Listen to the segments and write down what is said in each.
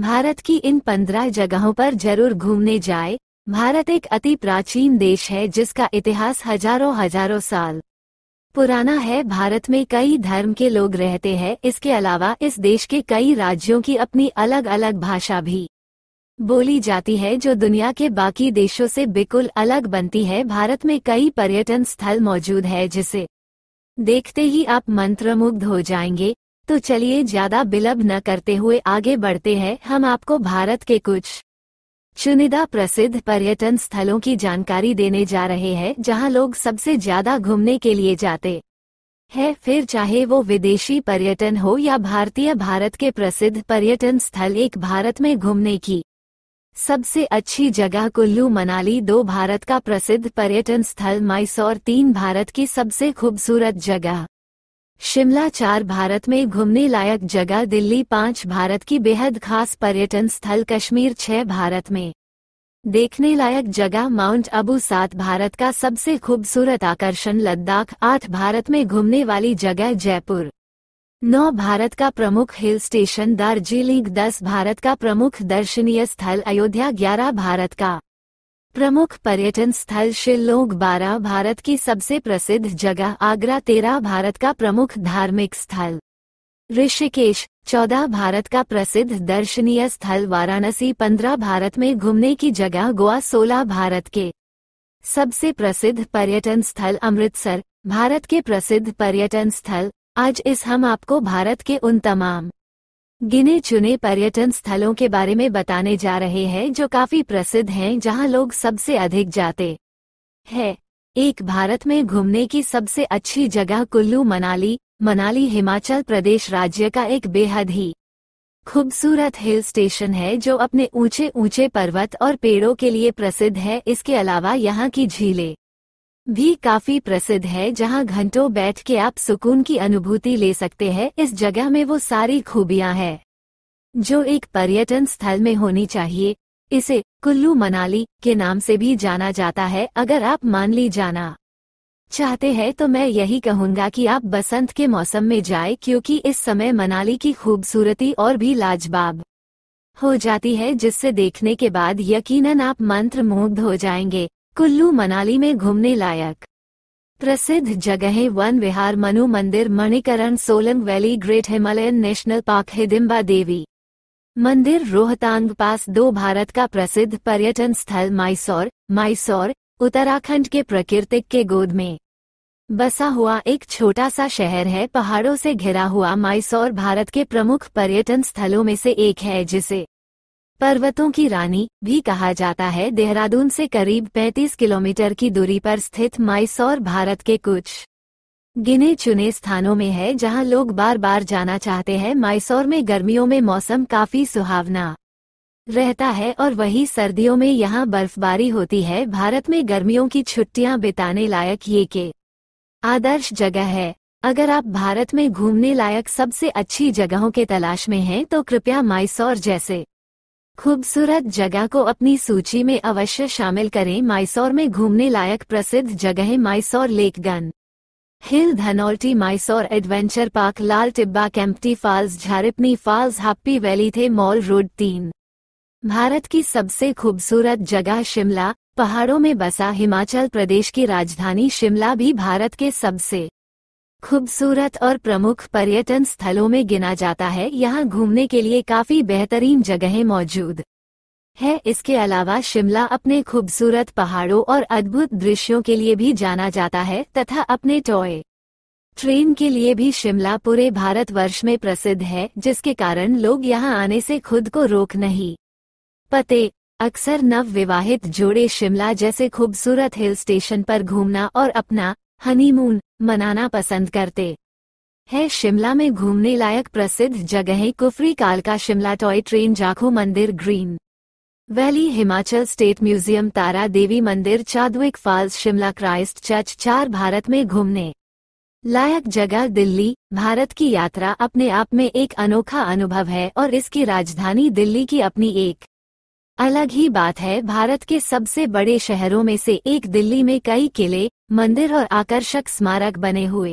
भारत की इन पंद्रह जगहों पर जरूर घूमने जाए भारत एक अति प्राचीन देश है जिसका इतिहास हजारों हजारों साल पुराना है भारत में कई धर्म के लोग रहते हैं इसके अलावा इस देश के कई राज्यों की अपनी अलग अलग भाषा भी बोली जाती है जो दुनिया के बाकी देशों से बिल्कुल अलग बनती है भारत में कई पर्यटन स्थल मौजूद है जिसे देखते ही आप मंत्रमुग्ध हो जाएंगे तो चलिए ज्यादा बिलब न करते हुए आगे बढ़ते हैं हम आपको भारत के कुछ चुनिदा प्रसिद्ध पर्यटन स्थलों की जानकारी देने जा रहे हैं जहां लोग सबसे ज्यादा घूमने के लिए जाते है फिर चाहे वो विदेशी पर्यटन हो या भारतीय भारत के प्रसिद्ध पर्यटन स्थल एक भारत में घूमने की सबसे अच्छी जगह कुल्लू मनाली दो भारत का प्रसिद्ध पर्यटन स्थल मैसौर तीन भारत की सबसे खूबसूरत जगह शिमला चार भारत में घूमने लायक जगह दिल्ली पाँच भारत की बेहद खास पर्यटन स्थल कश्मीर छः भारत में देखने लायक जगह माउंट अबू सात भारत का सबसे खूबसूरत आकर्षण लद्दाख आठ भारत में घूमने वाली जगह जयपुर नौ भारत का प्रमुख हिल स्टेशन दार्जिलिंग दस भारत का प्रमुख दर्शनीय स्थल अयोध्या ग्यारह भारत का प्रमुख पर्यटन स्थल शिल्लोंग बारह भारत की सबसे प्रसिद्ध जगह आगरा तेरह भारत का प्रमुख धार्मिक स्थल ऋषिकेश चौदह भारत का प्रसिद्ध दर्शनीय स्थल वाराणसी पंद्रह भारत में घूमने की जगह गोवा सोलह भारत के सबसे प्रसिद्ध पर्यटन स्थल अमृतसर भारत के प्रसिद्ध पर्यटन स्थल आज इस हम आपको भारत के उन तमाम गिने चुने पर्यटन स्थलों के बारे में बताने जा रहे हैं जो काफी प्रसिद्ध हैं जहां लोग सबसे अधिक जाते हैं एक भारत में घूमने की सबसे अच्छी जगह कुल्लू मनाली मनाली हिमाचल प्रदेश राज्य का एक बेहद ही खूबसूरत हिल स्टेशन है जो अपने ऊंचे ऊंचे पर्वत और पेड़ों के लिए प्रसिद्ध है इसके अलावा यहाँ की झीलें भी काफी प्रसिद्ध है जहां घंटों बैठ के आप सुकून की अनुभूति ले सकते हैं इस जगह में वो सारी खूबियां हैं जो एक पर्यटन स्थल में होनी चाहिए इसे कुल्लू मनाली के नाम से भी जाना जाता है अगर आप मान ली जाना चाहते हैं तो मैं यही कहूँगा कि आप बसंत के मौसम में जाए क्योंकि इस समय मनाली की खूबसूरती और भी लाजवाब हो जाती है जिससे देखने के बाद यकीनन आप मंत्र मुग्ध हो जाएंगे कुल्लू मनाली में घूमने लायक प्रसिद्ध जगहें वन विहार मनु मंदिर Manikaran Solang valley great Himalayan national park Hidimba Devi मंदिर रोहतांग पास दो भारत का प्रसिद्ध पर्यटन स्थल माइसौर माइसौर उत्तराखंड के प्रकृतिक के गोद में बसा हुआ एक छोटा सा शहर है पहाड़ों से घिरा हुआ माइसौर भारत के प्रमुख पर्यटन स्थलों में से एक है जिसे पर्वतों की रानी भी कहा जाता है देहरादून से करीब 35 किलोमीटर की दूरी पर स्थित माइसौर भारत के कुछ गिने चुने स्थानों में है जहां लोग बार बार जाना चाहते हैं माइसौर में गर्मियों में मौसम काफी सुहावना रहता है और वही सर्दियों में यहाँ बर्फबारी होती है भारत में गर्मियों की छुट्टियां बिताने लायक ये के आदर्श जगह है अगर आप भारत में घूमने लायक सबसे अच्छी जगहों के तलाश में हैं तो कृपया माइसौर जैसे खूबसूरत जगह को अपनी सूची में अवश्य शामिल करें माइसौर में घूमने लायक प्रसिद्ध जगह Mussoorie gun hill Dhanaulti Mussoorie adventure park Lal Tibba Kempty falls Jharipani falls happy valley the mall road तीन भारत की सबसे खूबसूरत जगह शिमला पहाड़ों में बसा हिमाचल प्रदेश की राजधानी शिमला भी भारत के सबसे खूबसूरत और प्रमुख पर्यटन स्थलों में गिना जाता है यहाँ घूमने के लिए काफ़ी बेहतरीन जगहें मौजूद है इसके अलावा शिमला अपने खूबसूरत पहाड़ों और अद्भुत दृश्यों के लिए भी जाना जाता है तथा अपने टॉय ट्रेन के लिए भी शिमला पूरे भारत वर्ष में प्रसिद्ध है जिसके कारण लोग यहाँ आने से खुद को रोक नहीं पते अक्सर नव विवाहित जोड़े शिमला जैसे खूबसूरत हिल स्टेशन पर घूमना और अपना हनीमून मनाना पसंद करते है शिमला में घूमने लायक प्रसिद्ध जगहें कुफरी काल का शिमला टॉय ट्रेन जाखो मंदिर green valley Himachal state museum Tara Devi मंदिर Chadwick falls Shimla Christ church चार भारत में घूमने लायक जगह दिल्ली भारत की यात्रा अपने आप में एक अनोखा अनुभव है और इसकी राजधानी दिल्ली की अपनी एक अलग ही बात है भारत के सबसे बड़े शहरों में से एक दिल्ली में कई किले मंदिर और आकर्षक स्मारक बने हुए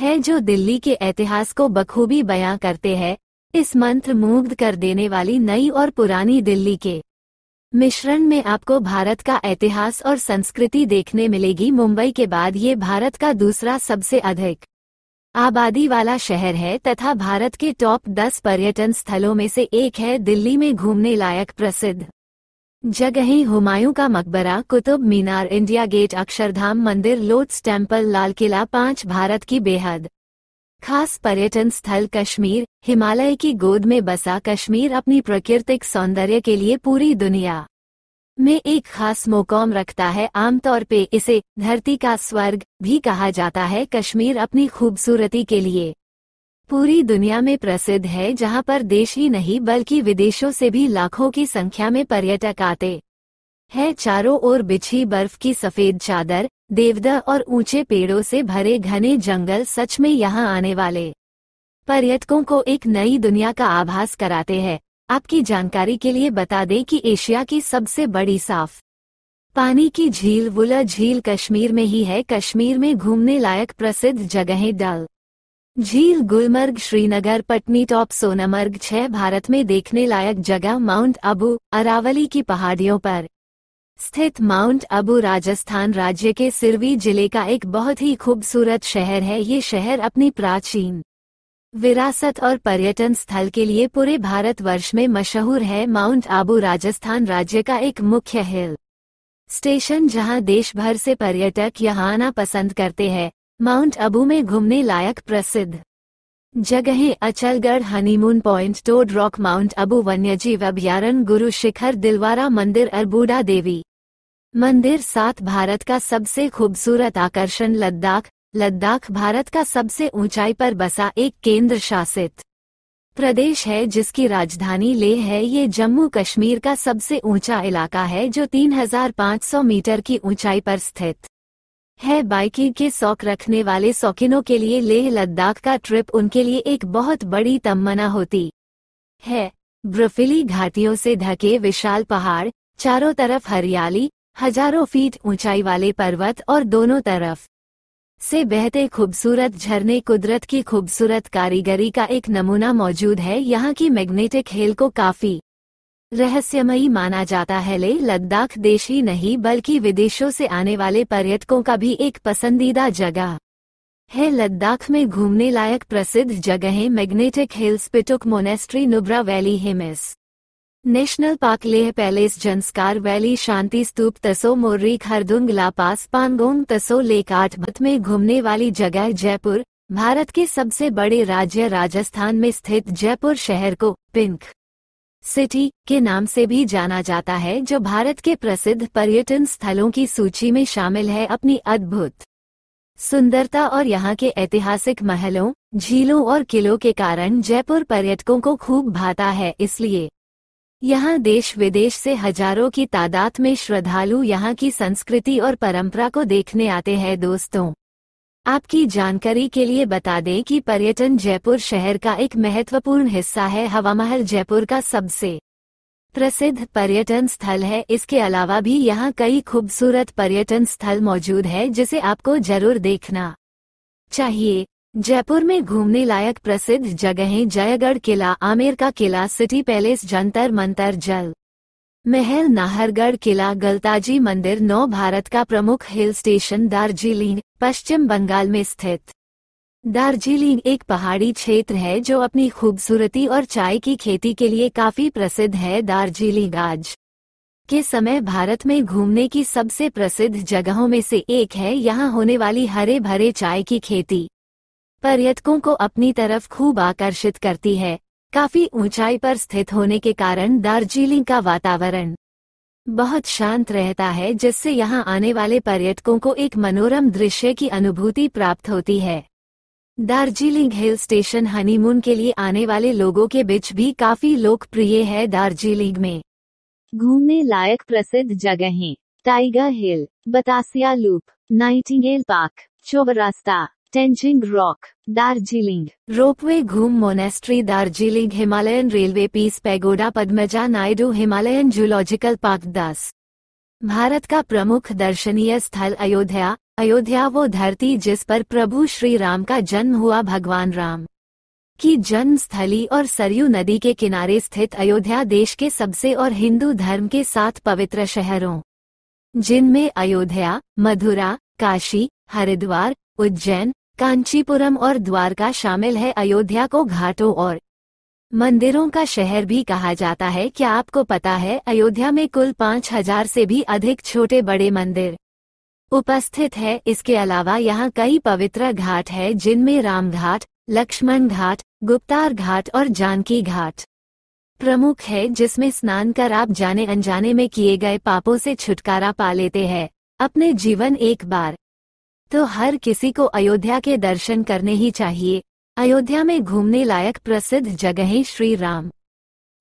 हैं जो दिल्ली के इतिहास को बखूबी बयां करते हैं इस मंत्र मुग्ध कर देने वाली नई और पुरानी दिल्ली के मिश्रण में आपको भारत का इतिहास और संस्कृति देखने मिलेगी मुंबई के बाद ये भारत का दूसरा सबसे अधिक आबादी वाला शहर है तथा भारत के टॉप 10 पर्यटन स्थलों में से एक है दिल्ली में घूमने लायक प्रसिद्ध जगहें हुमायूं का मकबरा कुतुब मीनार इंडिया गेट अक्षरधाम मंदिर लोट्स टेम्पल लाल किला पांच भारत की बेहद खास पर्यटन स्थल कश्मीर हिमालय की गोद में बसा कश्मीर अपनी प्राकृतिक सौंदर्य के लिए पूरी दुनिया में एक खास मुकाम रखता है आमतौर पे इसे धरती का स्वर्ग भी कहा जाता है कश्मीर अपनी खूबसूरती के लिए पूरी दुनिया में प्रसिद्ध है जहां पर देश ही नहीं बल्कि विदेशों से भी लाखों की संख्या में पर्यटक आते है चारों ओर बिछी बर्फ की सफेद चादर देवदा और ऊंचे पेड़ों से भरे घने जंगल सच में यहाँ आने वाले पर्यटकों को एक नई दुनिया का आभास कराते हैं आपकी जानकारी के लिए बता दें कि एशिया की सबसे बड़ी साफ पानी की झील वुला झील कश्मीर में ही है कश्मीर में घूमने लायक प्रसिद्ध जगहें डल झील गुलमर्ग श्रीनगर पटनी टॉप सोनमर्ग छह भारत में देखने लायक जगह माउंट अबू अरावली की पहाड़ियों पर स्थित माउंट अबू राजस्थान राज्य के सिरवी जिले का एक बहुत ही खूबसूरत शहर है ये शहर अपनी प्राचीन विरासत और पर्यटन स्थल के लिए पूरे भारत वर्ष में मशहूर है माउंट आबू राजस्थान राज्य का एक मुख्य हिल स्टेशन जहां देश भर से पर्यटक यहां आना पसंद करते हैं माउंट आबू में घूमने लायक प्रसिद्ध जगहें Achalgarh honeymoon point toad rock mount Abu वन्यजीव अभ्यारण गुरु शिखर दिलवारा मंदिर अरबूडा देवी मंदिर सात भारत का सबसे खूबसूरत आकर्षण लद्दाख लद्दाख भारत का सबसे ऊंचाई पर बसा एक केंद्र शासित प्रदेश है जिसकी राजधानी लेह है ये जम्मू कश्मीर का सबसे ऊंचा इलाका है जो 3,500 मीटर की ऊंचाई पर स्थित है बाइकिंग के शौक रखने वाले शौकीनों के लिए लेह लद्दाख का ट्रिप उनके लिए एक बहुत बड़ी तमन्ना होती है ब्रफिली घाटियों से ढके विशाल पहाड़ चारों तरफ हरियाली हजारों फीट ऊंचाई वाले पर्वत और दोनों तरफ से बहते खूबसूरत झरने कुदरत की खूबसूरत कारीगरी का एक नमूना मौजूद है यहाँ की मैग्नेटिक हिल को काफ़ी रहस्यमयी माना जाता है ले लद्दाख देश ही नहीं बल्कि विदेशों से आने वाले पर्यटकों का भी एक पसंदीदा जगह है लद्दाख में घूमने लायक प्रसिद्ध जगहें magnetic hills Spituk monastery Nubra valley Hemis national park Leh palace Zanskar valley Shanti Stupa Tso Moriri खरदुंग लापास पानगोंग तसो लेक आठ भत में घूमने वाली जगह जयपुर भारत के सबसे बड़े राज्य राजस्थान में स्थित जयपुर शहर को पिंक सिटी के नाम से भी जाना जाता है जो भारत के प्रसिद्ध पर्यटन स्थलों की सूची में शामिल है अपनी अद्भुत सुंदरता और यहाँ के ऐतिहासिक महलों झीलों और किलों के कारण जयपुर पर्यटकों को खूब भाता है इसलिए यहाँ देश विदेश से हजारों की तादाद में श्रद्धालु यहाँ की संस्कृति और परंपरा को देखने आते हैं दोस्तों आपकी जानकारी के लिए बता दें कि पर्यटन जयपुर शहर का एक महत्वपूर्ण हिस्सा है हवामहल जयपुर का सबसे प्रसिद्ध पर्यटन स्थल है इसके अलावा भी यहाँ कई खूबसूरत पर्यटन स्थल मौजूद है जिसे आपको जरूर देखना चाहिए जयपुर में घूमने लायक प्रसिद्ध जगहें जयगढ़ किला आमेर का किला सिटी पैलेस जंतर मंतर जल महल नाहरगढ़ किला गलताजी मंदिर नौ भारत का प्रमुख हिल स्टेशन दार्जिलिंग पश्चिम बंगाल में स्थित दार्जिलिंग एक पहाड़ी क्षेत्र है जो अपनी खूबसूरती और चाय की खेती के लिए काफी प्रसिद्ध है दार्जिलिंग आज के समय भारत में घूमने की सबसे प्रसिद्ध जगहों में से एक है यहाँ होने वाली हरे भरे चाय की खेती पर्यटकों को अपनी तरफ खूब आकर्षित करती है काफी ऊंचाई पर स्थित होने के कारण दार्जिलिंग का वातावरण बहुत शांत रहता है जिससे यहाँ आने वाले पर्यटकों को एक मनोरम दृश्य की अनुभूति प्राप्त होती है दार्जिलिंग हिल स्टेशन हनीमून के लिए आने वाले लोगों के बीच भी काफी लोकप्रिय है दार्जिलिंग में घूमने लायक प्रसिद्ध जगहें tiger hill Batasia loop nightingale park Chowrasta Tenzing rock Darjeeling ropeway Ghoom monastery Darjeeling Himalayan railway peace pagoda Padmaja Naidu Himalayan zoological park दास भारत का प्रमुख दर्शनीय स्थल अयोध्या अयोध्या वो धरती जिस पर प्रभु श्री राम का जन्म हुआ भगवान राम की जन्म स्थली और सरयू नदी के किनारे स्थित अयोध्या देश के सबसे और हिंदू धर्म के सात पवित्र शहरों जिनमें अयोध्या मथुरा काशी हरिद्वार उज्जैन कांचीपुरम और द्वारका शामिल है अयोध्या को घाटों और मंदिरों का शहर भी कहा जाता है क्या आपको पता है अयोध्या में कुल पाँच हजार से भी अधिक छोटे बड़े मंदिर उपस्थित है इसके अलावा यहाँ कई पवित्र घाट है जिनमें राम घाट लक्ष्मण घाट गुप्तार घाट और जानकी घाट प्रमुख है जिसमें स्नान कर आप जाने अनजाने में किए गए पापों से छुटकारा पा लेते हैं अपने जीवन एक बार तो हर किसी को अयोध्या के दर्शन करने ही चाहिए अयोध्या में घूमने लायक प्रसिद्ध जगहें श्री राम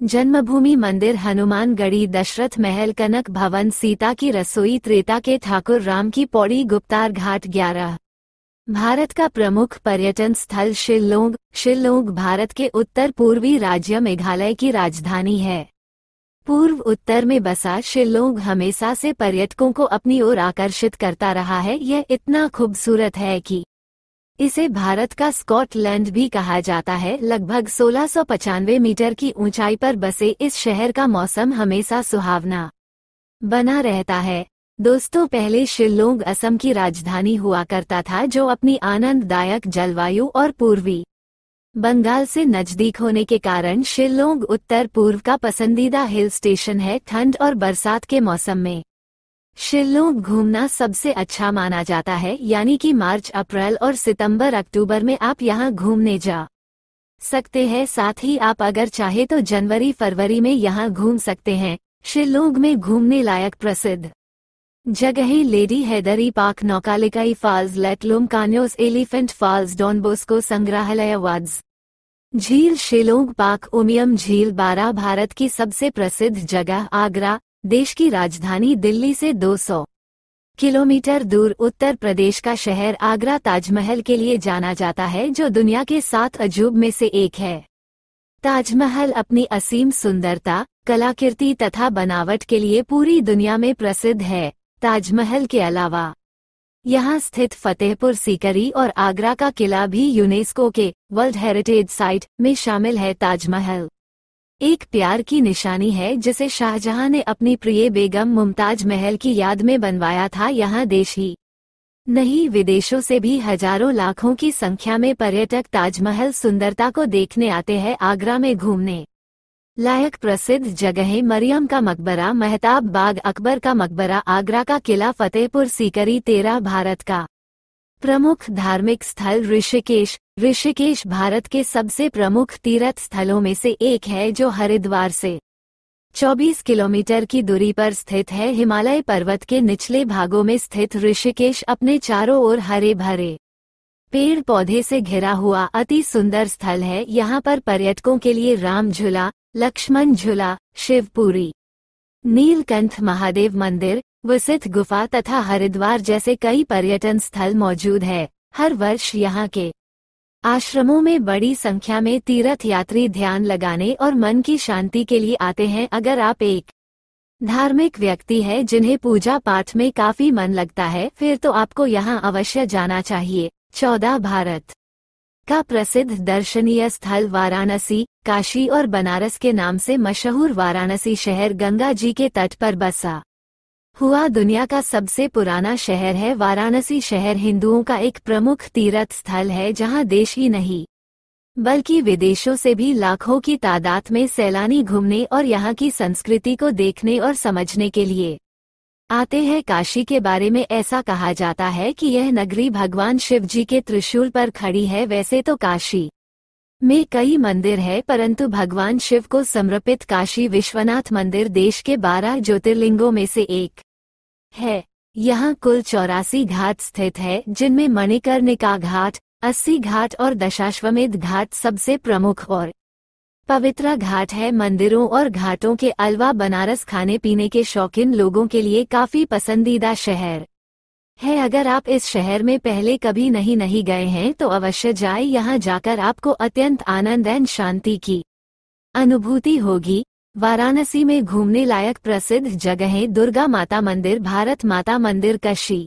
जन्मभूमि मंदिर हनुमान गढ़ी दशरथ महल कनक भवन सीता की रसोई त्रेता के ठाकुर राम की पौड़ी गुप्तार घाट ग्यारह भारत का प्रमुख पर्यटन स्थल शिल्लोंग शिल्लोंग भारत के उत्तर पूर्वी राज्य मेघालय की राजधानी है पूर्व उत्तर में बसा शिलोंग हमेशा से पर्यटकों को अपनी ओर आकर्षित करता रहा है यह इतना खूबसूरत है कि इसे भारत का स्कॉटलैंड भी कहा जाता है लगभग सोलह मीटर की ऊंचाई पर बसे इस शहर का मौसम हमेशा सुहावना बना रहता है दोस्तों पहले शिलोंग असम की राजधानी हुआ करता था जो अपनी आनंददायक जलवायु और पूर्वी बंगाल से नजदीक होने के कारण शिलोंग उत्तर पूर्व का पसंदीदा हिल स्टेशन है ठंड और बरसात के मौसम में शिलोंग घूमना सबसे अच्छा माना जाता है यानी कि मार्च अप्रैल और सितंबर अक्टूबर में आप यहां घूमने जा सकते हैं साथ ही आप अगर चाहे तो जनवरी फरवरी में यहां घूम सकते हैं शिलोंग में घूमने लायक प्रसिद्ध जगही lady Hydari park Nohkalikai falls Laitlum canyons elephant falls Don Bosco संग्रहालय वाड्स झील शिलोंग पाक उमियम झील बारह भारत की सबसे प्रसिद्ध जगह आगरा देश की राजधानी दिल्ली से 200 किलोमीटर दूर उत्तर प्रदेश का शहर आगरा ताजमहल के लिए जाना जाता है जो दुनिया के सात अजूब में से एक है ताजमहल अपनी असीम सुंदरता कलाकृति तथा बनावट के लिए पूरी दुनिया में प्रसिद्ध है ताजमहल के अलावा यहाँ स्थित फतेहपुर सीकरी और आगरा का किला भी यूनेस्को के वर्ल्ड हेरिटेज साइट में शामिल है ताजमहल एक प्यार की निशानी है जिसे शाहजहां ने अपनी प्रिय बेगम मुमताज महल की याद में बनवाया था यहाँ देश ही नहीं विदेशों से भी हजारों लाखों की संख्या में पर्यटक ताजमहल सुंदरता को देखने आते हैं आगरा में घूमने लायक प्रसिद्ध जगहें मरियम का मकबरा मेहताब बाग अकबर का मकबरा आगरा का किला फतेहपुर सीकरी तेरा भारत का प्रमुख धार्मिक स्थल ऋषिकेश ऋषिकेश भारत के सबसे प्रमुख तीर्थ स्थलों में से एक है जो हरिद्वार से 24 किलोमीटर की दूरी पर स्थित है हिमालय पर्वत के निचले भागों में स्थित ऋषिकेश अपने चारों ओर हरे भरे पेड़ पौधे से घिरा हुआ अति सुंदर स्थल है यहाँ पर पर्यटकों के लिए राम झूला लक्ष्मण झूला शिवपुरी नीलकंठ महादेव मंदिर विसित गुफा तथा हरिद्वार जैसे कई पर्यटन स्थल मौजूद है हर वर्ष यहाँ के आश्रमों में बड़ी संख्या में तीर्थ यात्री ध्यान लगाने और मन की शांति के लिए आते हैं अगर आप एक धार्मिक व्यक्ति है जिन्हें पूजा पाठ में काफी मन लगता है फिर तो आपको यहाँ अवश्य जाना चाहिए चौदह भारत का प्रसिद्ध दर्शनीय स्थल वाराणसी काशी और बनारस के नाम से मशहूर वाराणसी शहर गंगा जी के तट पर बसा हुआ दुनिया का सबसे पुराना शहर है वाराणसी शहर हिंदुओं का एक प्रमुख तीर्थ स्थल है जहां देश ही नहीं बल्कि विदेशों से भी लाखों की तादाद में सैलानी घूमने और यहाँ की संस्कृति को देखने और समझने के लिए आते हैं काशी के बारे में ऐसा कहा जाता है कि यह नगरी भगवान शिव जी के त्रिशूल पर खड़ी है वैसे तो काशी में कई मंदिर है परंतु भगवान शिव को समर्पित काशी विश्वनाथ मंदिर देश के बारह ज्योतिर्लिंगों में से एक है यहाँ कुल चौरासी घाट स्थित है जिनमें मणिकर्णिका घाट अस्सी घाट और दशाश्वमेध घाट सबसे प्रमुख और पवित्रा घाट है मंदिरों और घाटों के अलावा बनारस खाने पीने के शौकीन लोगों के लिए काफी पसंदीदा शहर है अगर आप इस शहर में पहले कभी नहीं नहीं गए हैं तो अवश्य जाए यहाँ जाकर आपको अत्यंत आनंद एंड शांति की अनुभूति होगी वाराणसी में घूमने लायक प्रसिद्ध जगहें दुर्गा माता मंदिर भारत माता मंदिर कशी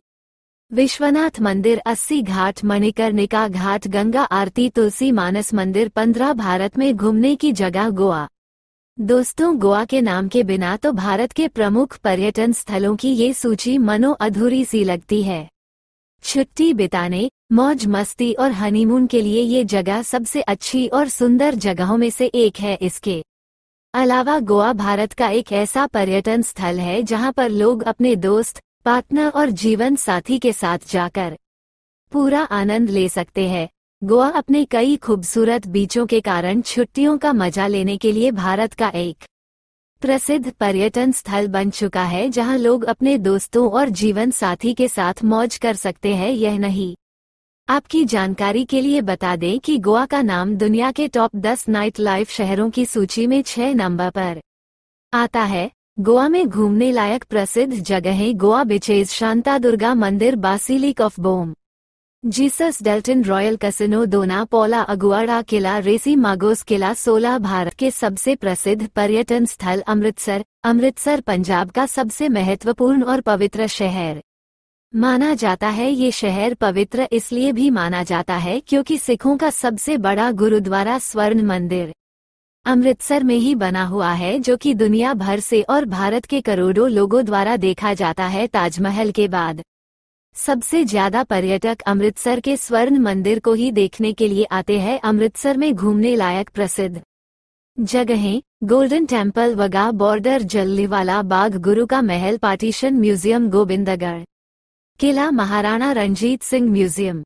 विश्वनाथ मंदिर अस्सी घाट मणिकर्णिका घाट गंगा आरती तुलसी मानस मंदिर पंद्रह भारत में घूमने की जगह गोवा दोस्तों गोवा के नाम के बिना तो भारत के प्रमुख पर्यटन स्थलों की ये सूची मनो अधूरी सी लगती है छुट्टी बिताने मौज मस्ती और हनीमून के लिए ये जगह सबसे अच्छी और सुंदर जगहों में से एक है इसके अलावा गोवा भारत का एक ऐसा पर्यटन स्थल है जहाँ पर लोग अपने दोस्त पार्टनर और जीवन साथी के साथ जाकर पूरा आनंद ले सकते हैं गोवा अपने कई खूबसूरत बीचों के कारण छुट्टियों का मजा लेने के लिए भारत का एक प्रसिद्ध पर्यटन स्थल बन चुका है जहां लोग अपने दोस्तों और जीवन साथी के साथ मौज कर सकते हैं यह नहीं आपकी जानकारी के लिए बता दें कि गोवा का नाम दुनिया के टॉप 10 नाइट लाइफ शहरों की सूची में छह नंबर पर आता है गोवा में घूमने लायक प्रसिद्ध जगहें गोवा बिचेज शांता दुर्गा मंदिर basilica of Bom Jesus Deltin Royale casino Dona Paula अगुआड़ा किला रेसी मागोस किला सोला भारत के सबसे प्रसिद्ध पर्यटन स्थल अमृतसर अमृतसर पंजाब का सबसे महत्वपूर्ण और पवित्र शहर माना जाता है ये शहर पवित्र इसलिए भी माना जाता है क्योंकि सिखों का सबसे बड़ा गुरुद्वारा स्वर्ण मंदिर अमृतसर में ही बना हुआ है जो कि दुनिया भर से और भारत के करोड़ों लोगों द्वारा देखा जाता है ताजमहल के बाद सबसे ज्यादा पर्यटक अमृतसर के स्वर्ण मंदिर को ही देखने के लिए आते हैं अमृतसर में घूमने लायक प्रसिद्ध जगहें golden temple Wagah border Jallianwala Bagh Guru का महल पार्टीशन म्यूजियम गोविंदगढ़ किला महाराणा रंजीत सिंह म्यूजियम